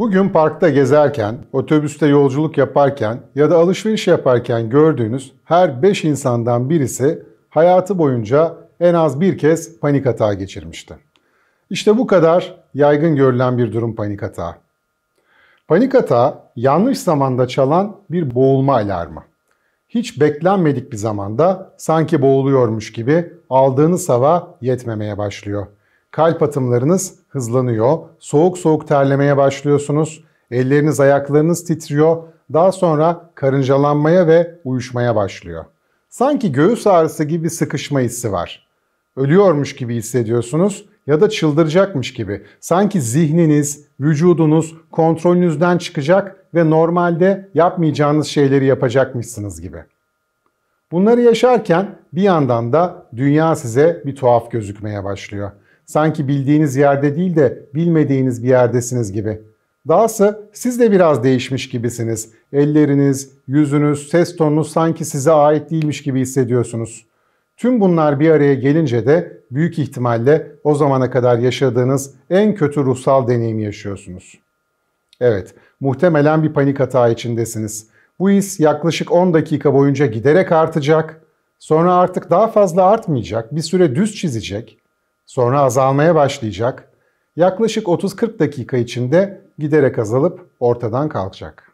Bugün parkta gezerken, otobüste yolculuk yaparken ya da alışveriş yaparken gördüğünüz her 5 insandan birisi hayatı boyunca en az bir kez panik hata geçirmişti. İşte bu kadar yaygın görülen bir durum panik hata. Panik hata yanlış zamanda çalan bir boğulma alarmı. Hiç beklenmedik bir zamanda sanki boğuluyormuş gibi aldığınız hava yetmemeye başlıyor kalp atımlarınız hızlanıyor. Soğuk soğuk terlemeye başlıyorsunuz. Elleriniz ayaklarınız titriyor. Daha sonra karıncalanmaya ve uyuşmaya başlıyor. Sanki göğüs ağrısı gibi sıkışma hissi var. Ölüyormuş gibi hissediyorsunuz ya da çıldıracakmış gibi. Sanki zihniniz, vücudunuz kontrolünüzden çıkacak ve normalde yapmayacağınız şeyleri yapacakmışsınız gibi. Bunları yaşarken bir yandan da dünya size bir tuhaf gözükmeye başlıyor. Sanki bildiğiniz yerde değil de bilmediğiniz bir yerdesiniz gibi. Dahası siz de biraz değişmiş gibisiniz. Elleriniz, yüzünüz, ses tonunuz sanki size ait değilmiş gibi hissediyorsunuz. Tüm bunlar bir araya gelince de büyük ihtimalle o zamana kadar yaşadığınız en kötü ruhsal deneyimi yaşıyorsunuz. Evet, muhtemelen bir panik hata içindesiniz. Bu his yaklaşık 10 dakika boyunca giderek artacak, sonra artık daha fazla artmayacak, bir süre düz çizecek, Sonra azalmaya başlayacak. Yaklaşık 30-40 dakika içinde giderek azalıp ortadan kalkacak.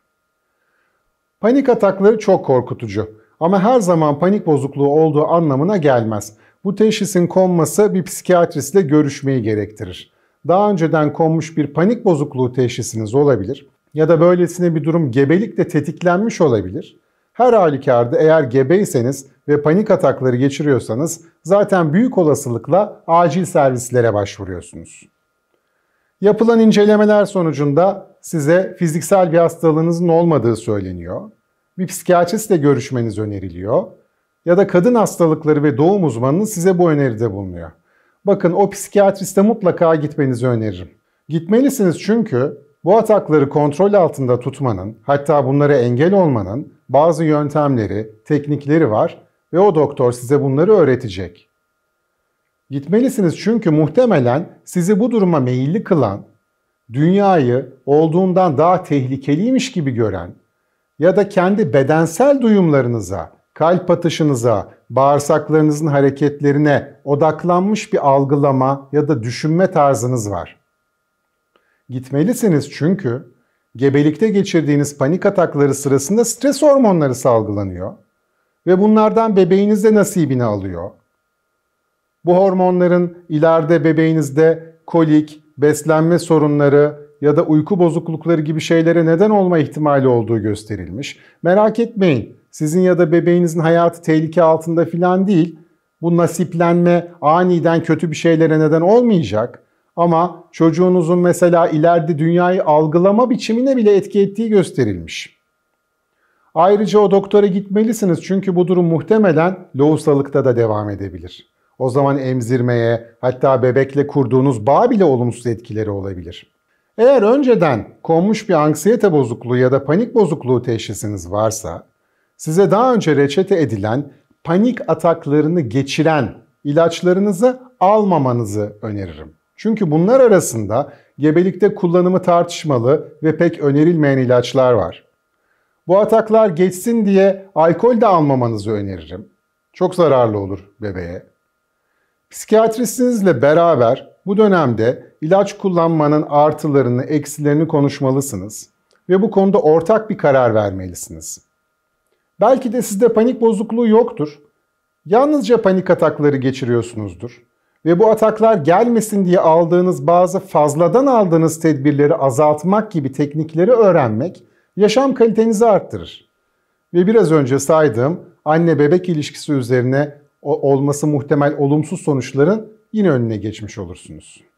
Panik atakları çok korkutucu ama her zaman panik bozukluğu olduğu anlamına gelmez. Bu teşhisin konması bir psikiyatristle görüşmeyi gerektirir. Daha önceden konmuş bir panik bozukluğu teşhisiniz olabilir ya da böylesine bir durum gebelikle tetiklenmiş olabilir her halükarda eğer gebeyseniz ve panik atakları geçiriyorsanız zaten büyük olasılıkla acil servislere başvuruyorsunuz. Yapılan incelemeler sonucunda size fiziksel bir hastalığınızın olmadığı söyleniyor. Bir psikiyatristle görüşmeniz öneriliyor. Ya da kadın hastalıkları ve doğum uzmanının size bu öneride bulunuyor. Bakın o psikiyatriste mutlaka gitmenizi öneririm. Gitmelisiniz çünkü bu atakları kontrol altında tutmanın, hatta bunlara engel olmanın bazı yöntemleri, teknikleri var ve o doktor size bunları öğretecek. Gitmelisiniz çünkü muhtemelen sizi bu duruma meyilli kılan, dünyayı olduğundan daha tehlikeliymiş gibi gören ya da kendi bedensel duyumlarınıza, kalp atışınıza, bağırsaklarınızın hareketlerine odaklanmış bir algılama ya da düşünme tarzınız var. Gitmelisiniz çünkü gebelikte geçirdiğiniz panik atakları sırasında stres hormonları salgılanıyor ve bunlardan bebeğiniz de nasibini alıyor. Bu hormonların ileride bebeğinizde kolik, beslenme sorunları ya da uyku bozuklukları gibi şeylere neden olma ihtimali olduğu gösterilmiş. Merak etmeyin, sizin ya da bebeğinizin hayatı tehlike altında filan değil. Bu nasiplenme aniden kötü bir şeylere neden olmayacak. Ama çocuğunuzun mesela ileride dünyayı algılama biçimine bile etki ettiği gösterilmiş. Ayrıca o doktora gitmelisiniz çünkü bu durum muhtemelen lohusalıkta da devam edebilir. O zaman emzirmeye, hatta bebekle kurduğunuz bağ bile olumsuz etkileri olabilir. Eğer önceden konmuş bir anksiyete bozukluğu ya da panik bozukluğu teşhisiniz varsa, size daha önce reçete edilen panik ataklarını geçiren ilaçlarınızı almamanızı öneririm. Çünkü bunlar arasında gebelikte kullanımı tartışmalı ve pek önerilmeyen ilaçlar var. Bu ataklar geçsin diye alkol de almamanızı öneririm. Çok zararlı olur bebeğe. Psikiyatristinizle beraber bu dönemde ilaç kullanmanın artılarını, eksilerini konuşmalısınız ve bu konuda ortak bir karar vermelisiniz. Belki de sizde panik bozukluğu yoktur. Yalnızca panik atakları geçiriyorsunuzdur ve bu ataklar gelmesin diye aldığınız bazı fazladan aldığınız tedbirleri azaltmak gibi teknikleri öğrenmek yaşam kalitenizi arttırır. Ve biraz önce saydığım anne bebek ilişkisi üzerine olması muhtemel olumsuz sonuçların yine önüne geçmiş olursunuz.